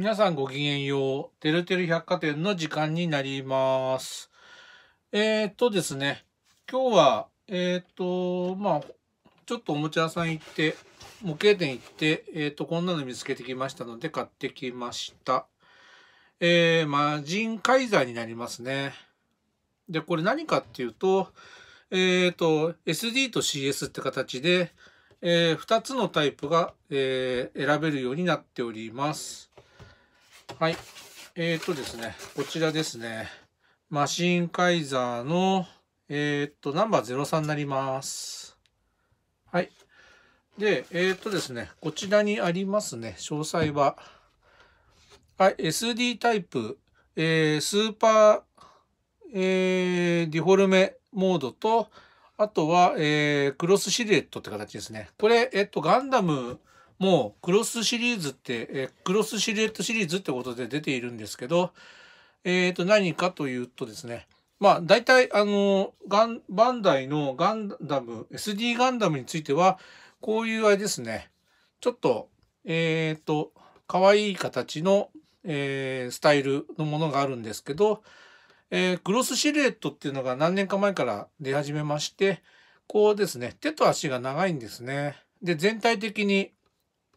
皆さんごきげんよう。てるてる百貨店の時間になります。えー、っとですね、今日は、えー、っと、まあ、ちょっとおもちゃ屋さん行って、模型店行って、えー、っと、こんなの見つけてきましたので買ってきました。えー、魔人カイザーになりますね。で、これ何かっていうと、えっと、SD と CS って形で、えー、2つのタイプが、えー、選べるようになっております。はい。えー、っとですね、こちらですね。マシンカイザーの、えー、っと、ナンバー03になります。はい。で、えー、っとですね、こちらにありますね、詳細は。はい、SD タイプ、えー、スーパー、えー、ディフォルメモードと、あとは、えー、クロスシルエットって形ですね。これ、えっと、ガンダムもうクロスシリーズって、えクロスシルエットシリーズってことで出ているんですけど、えっ、ー、と、何かというとですね、まあ、大体、あの、ガン、バンダイのガンダム、SD ガンダムについては、こういうあれですね、ちょっと、えっ、ー、と、可愛い形の、えー、スタイルのものがあるんですけど、えー、クロスシルエットっていうのが何年か前から出始めまして、こうですね、手と足が長いんですね。で、全体的に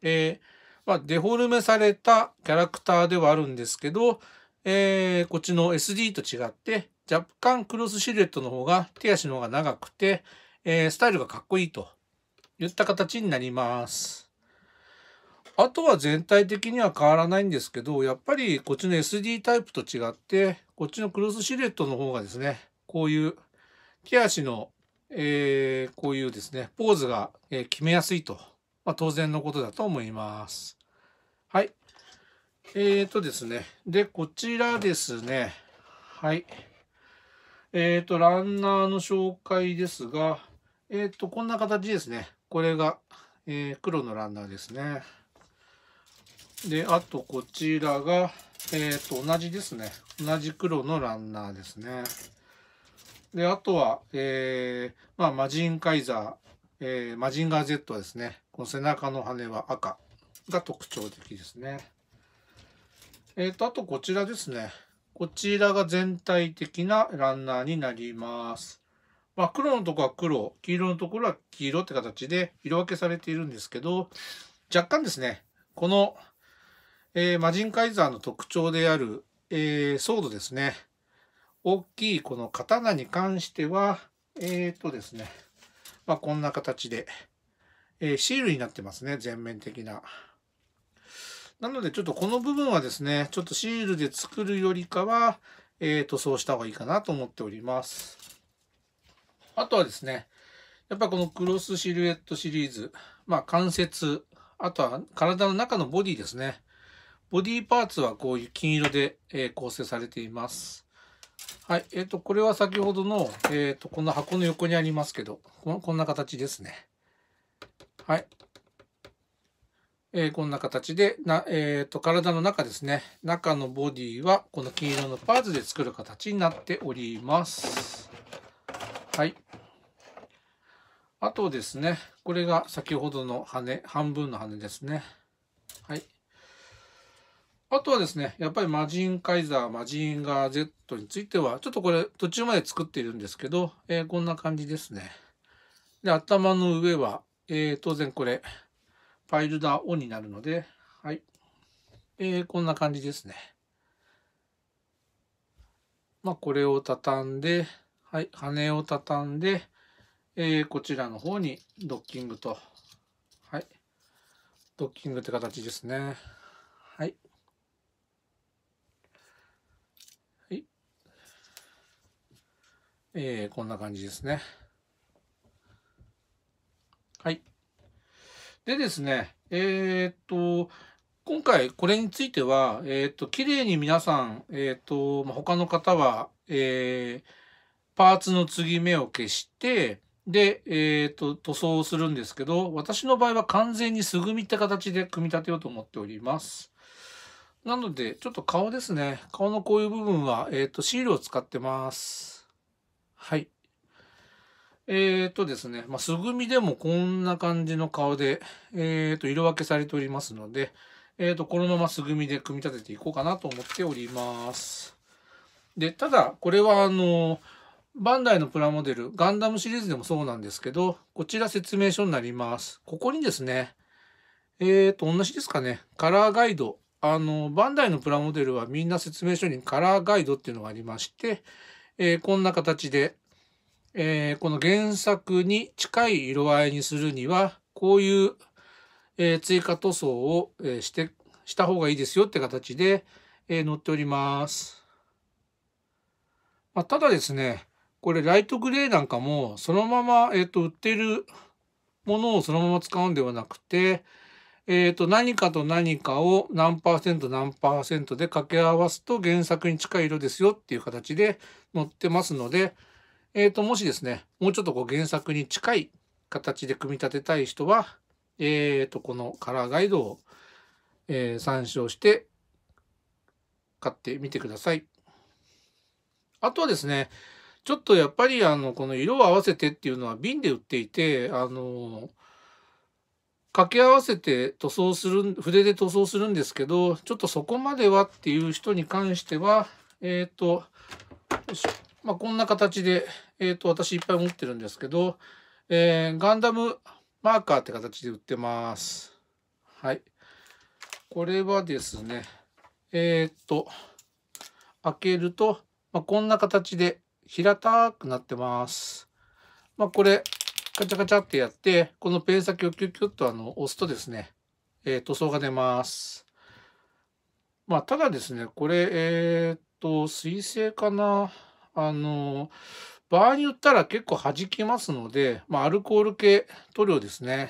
えー、まあ、デフォルメされたキャラクターではあるんですけど、えー、こっちの SD と違って若干クロスシルエットの方が手足の方が長くて、えー、スタイルがかっこいいといった形になります。あとは全体的には変わらないんですけど、やっぱりこっちの SD タイプと違って、こっちのクロスシルエットの方がですね、こういう手足の、えー、こういうですね、ポーズが、え決めやすいとまあ、当然のことだと思います。はい。えっ、ー、とですね。で、こちらですね。はい。えっ、ー、と、ランナーの紹介ですが、えっ、ー、と、こんな形ですね。これが、えー、黒のランナーですね。で、あと、こちらが、えっ、と、同じですね。同じ黒のランナーですね。で、あとは、えー、まあ、マジンカイザー、えー、マジンガー Z ですね。この背中の羽は赤が特徴的ですね。えっ、ー、と、あとこちらですね。こちらが全体的なランナーになります。まあ、黒のとこは黒、黄色のところは黄色って形で色分けされているんですけど、若干ですね、この、えー、マジンカイザーの特徴である、えー、ソードですね。大きいこの刀に関しては、えっ、ー、とですね、まあ、こんな形で、えー、シールになってますね、全面的な。なのでちょっとこの部分はですね、ちょっとシールで作るよりかは、えー、塗装した方がいいかなと思っております。あとはですね、やっぱこのクロスシルエットシリーズ、まあ関節、あとは体の中のボディですね。ボディパーツはこういう金色で、え構成されています。はい。えっ、ー、と、これは先ほどの、えっ、ー、と、この箱の横にありますけど、こんな形ですね。はい。えー、こんな形で、なえーと、体の中ですね。中のボディはこの金色のパーツで作る形になっております。はい。あとですね、これが先ほどの羽、半分の羽ですね。はい。あとはですね、やっぱりマジンカイザー、マジンガー Z については、ちょっとこれ途中まで作っているんですけど、えー、こんな感じですね。で、頭の上は、えー、当然これ、ファイルダーオンになるので、はい。えー、こんな感じですね。まあ、これを畳んで、はい、羽を畳んで、えー、こちらの方にドッキングと、はい、ドッキングって形ですね。はい。はい。えー、こんな感じですね。はい。でですね、えー、っと、今回これについては、えー、っと、綺麗に皆さん、えー、っと、ま他の方は、えー、パーツの継ぎ目を消して、で、えっ、と、塗装をするんですけど、私の場合は完全にすぐみって形で組み立てようと思っております。なので、ちょっと顔ですね。顔のこういう部分は、えっ、と、シールを使ってます。はい。えっ、ー、とですね、まあ、素組みでもこんな感じの顔で、えっ、ー、と、色分けされておりますので、えっ、ー、と、このまま素組みで組み立てていこうかなと思っております。で、ただ、これはあの、バンダイのプラモデル、ガンダムシリーズでもそうなんですけど、こちら説明書になります。ここにですね、えっ、と、同じですかね、カラーガイド。あの、バンダイのプラモデルはみんな説明書にカラーガイドっていうのがありまして、えこんな形で、えー、この原作に近い色合いにするには、こういう、えー、追加塗装を、えー、して、した方がいいですよって形で、えー、載っております。まあ、ただですね、これライトグレーなんかも、そのまま、えっ、と、売ってるものをそのまま使うんではなくて、えっ、と、何かと何かを何パーセント何パーセントで掛け合わすと原作に近い色ですよっていう形で載ってますので、えー、と、もしですね、もうちょっとこう原作に近い形で組み立てたい人は、えー、と、このカラーガイドを、えー、参照して買ってみてください。あとはですね、ちょっとやっぱりあの、この色を合わせてっていうのは瓶で売っていて、あの、掛け合わせて塗装する、筆で塗装するんですけど、ちょっとそこまではっていう人に関しては、えっ、ー、と、よいしょ。まあ、こんな形で、えっ、ー、と、私いっぱい持ってるんですけど、えー、ガンダムマーカーって形で売ってます。はい。これはですね、えっ、ー、と、開けると、まあ、こんな形で平たくなってます。まあ、これ、カチャカチャってやって、このペン先をキュッキュッとあの押すとですね、えー、塗装が出ます。まあ、ただですね、これ、えっ、ー、と、水性かなあの場合によったら結構弾きますので、まあ、アルコール系塗料ですね。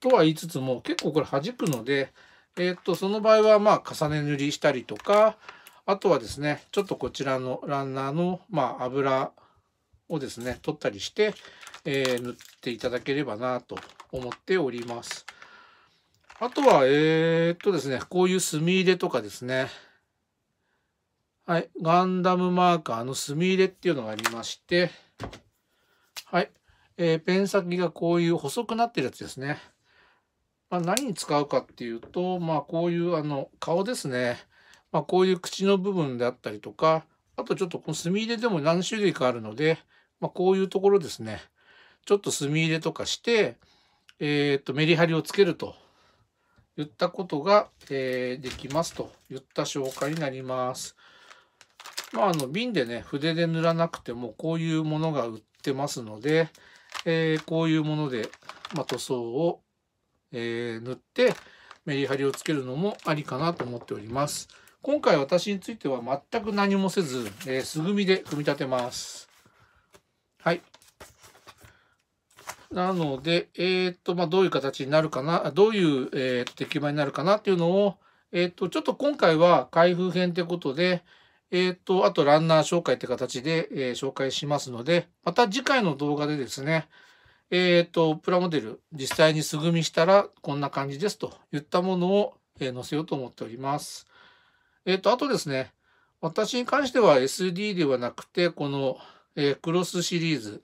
とは言いつつも結構これ弾くので、えー、っとその場合はまあ重ね塗りしたりとかあとはですねちょっとこちらのランナーのまあ油をですね取ったりして、えー、塗っていただければなと思っております。あとは、えー、っとですね、こういう墨入れとかですね、はい。ガンダムマーカーの墨入れっていうのがありまして、はい。えー、ペン先がこういう細くなってるやつですね。まあ、何に使うかっていうと、まあ、こういうあの顔ですね。まあ、こういう口の部分であったりとか、あとちょっとこの墨入れでも何種類かあるので、まあ、こういうところですね。ちょっと墨入れとかして、えー、っと、メリハリをつけると言ったことが、えー、できますと言った紹介になります。まあ、あの瓶でね筆で塗らなくてもこういうものが売ってますので、えー、こういうもので、まあ、塗装を、えー、塗ってメリハリをつけるのもありかなと思っております。今回私については全く何もせず、えー、素組みで組み立てます。はい。なので、えー、っと、まあ、どういう形になるかな、どういう、えー、出来栄えになるかなっていうのを、えー、っと、ちょっと今回は開封編ってことで、えっ、ー、と、あとランナー紹介って形で、えー、紹介しますので、また次回の動画でですね、えっ、ー、と、プラモデル、実際に素組みしたらこんな感じですといったものを、え載せようと思っております。えっ、と、あとですね、私に関しては SD ではなくて、この、えクロスシリーズ、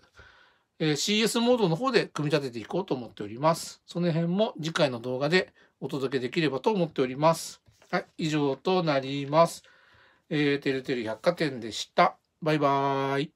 え CS モードの方で組み立てていこうと思っております。その辺も次回の動画でお届けできればと思っております。はい、以上となります。えー、てるてる百貨店でした。バイバーイ。